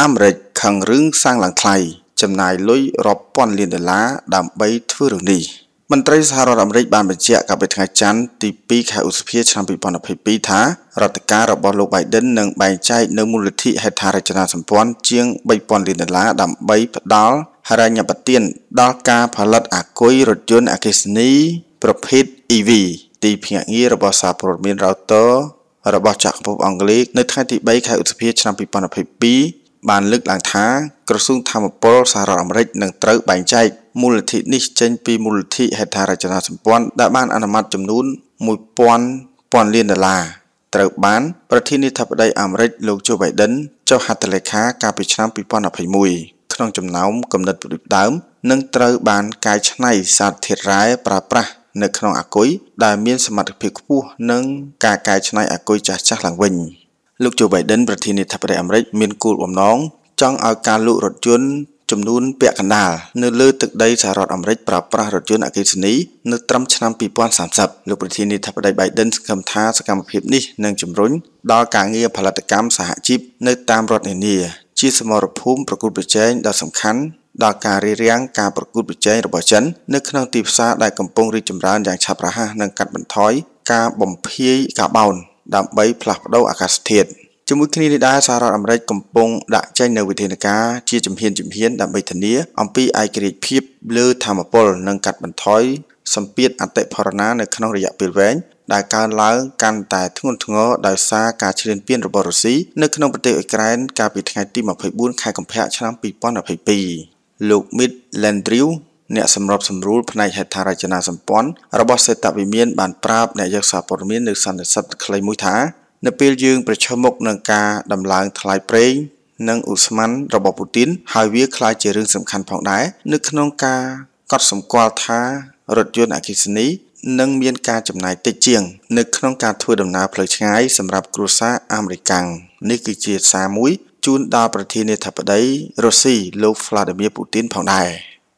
អាមេរិកខឹងរឿងសាំងឡើងថ្លៃចំណាយលុយរាប់ពាន់លានដុល្លារដើម្បីធ្វើរឿងនេះមន្ត្រីសហរដ្ឋអាមេរិកបានបញ្ជាក់កាលពីថ្ងៃច័ន្ទទី2ខែឧសភាឆ្នាំ2022ថារដ្ឋការរបស់លោក Biden នឹងបែងចែកនៅមូលនិធិហេដ្ឋារចនាសម្ព័ន្ធជាង3000លានដុល្លារដើម្បីផ្ដល់ហិរញ្ញប្បទានដល់ការផលិតអាគុយរថយន្តអគ្គិសនីប្រភេទ EV ទីភ្នាក់ងាររបស់សារព័ត៌មាន Reuters របស់ចក្រភពអង់គ្លេសនៅថ្ងៃទី3ខែឧសភាឆ្នាំ2022បានលើកឡើងថា ក្រសួងធម្មពលសហរដ្ឋអាមេរិកនឹងត្រូវបែងចែកមូលនិធិនេះចេញពីមូលនិធិហេដ្ឋារចនាសម្ព័ន្ធដែលបានអនុម័តចំនួន1000ពាន់លានដុល្លារត្រូវបាន ប្រធានាធិបតីអាមេរិកលោកជូបៃដិនចុះហត្ថលេខាកាលពីឆ្នាំ2021ក្នុងចំណោមគំនិតផ្ដួចដើមនឹងត្រូវ បានកែច្នៃសារធាតុរ៉ែប្រើប្រាស់នៅក្នុងអាគុយដែលមានសមត្ថភាពខ្ពស់និងការកែច្នៃអាគុយចាស់ៗឡើងវិញ។លោកជូបៃដិនប្រធានាធិបតីអាមេរិកមានគោលបំណងចង់ឲ្យការលក់រថយន្តចំនួនពាក់កណ្ដាលនៅលើទឹកដីសហរដ្ឋអាមេរិកប្រើប្រាស់រថយន្តអគ្គិសនីនៅត្រឹមឆ្នាំ2030លោកប្រធានាធិបតី Biden សង្ឃឹមថាសកម្មភាពនេះនឹងជំរុញដល់ការងារផលិតកម្មសហជីពនៅតាមរដ្ឋនានាជាសមរភូមិប្រកួតប្រជែងដ៏សំខាន់ដល់ការរៀបរៀងការប្រកួតប្រជែងរបស់ចិននៅក្នុងទីផ្សារដែលកំពុងរីកចម្រើនយ៉ាងឆាប់រហ័សនិងកាត់បន្ថយការបំភាយកាបូន។ដើម្បីផ្លាស់ប្តូរអាកាសធាតុជាមួយគ្នានេះដែរសហរដ្ឋអាមេរិកកំពុងដាក់ចេញនូវវិធានការជាជំហានជំហានដើម្បីធានា អំពីឯករាជ្យភាពលើធម្មពល និងកាត់បន្ថយសម្ពាធអតិផរណានៅក្នុងរយៈពេលវែងដែលកើនឡើងកាន់តែធ្ងន់ធ្ងរដោយសារការឈ្លានពាន របស់រុស្ស៊ីនៅ ក្នុងប្រទេសអ៊ុយក្រែនកាលពីថ្ងៃទី24ខែកុម្ភៈឆ្នាំ2022លោក Mid Landrieu អ្នកសម្របសម្រួលផ្នែកហេដ្ឋារចនាសម្ព័ន្ធរបស់សេតវិមានបានប្រាប់អ្នកយកសារព័ត៌មាននៅសន្និសីទខ្លីមួយថានៅពេលយើងប្រឈមមុខនឹងការដំឡើងថ្លៃប្រេងនិងឧស្ម័នរបស់ពូទីន ហើយវាคล้ายជារឿងសំខាន់ផងដែរនៅក្នុងការកត់សម្គាល់ថារថយន្តអគ្គិសនីនឹងមានការចំណាយតិចជាងនៅក្នុងការធ្វើដំណើរផ្លូវឆ្ងាយសម្រាប់គ្រួសារអាមេរិកាំងនេះគឺជាសារមួយជូនដល់ប្រធានាធិបតីរុស្ស៊ីលោក Vladimir Putin ផងដែរ។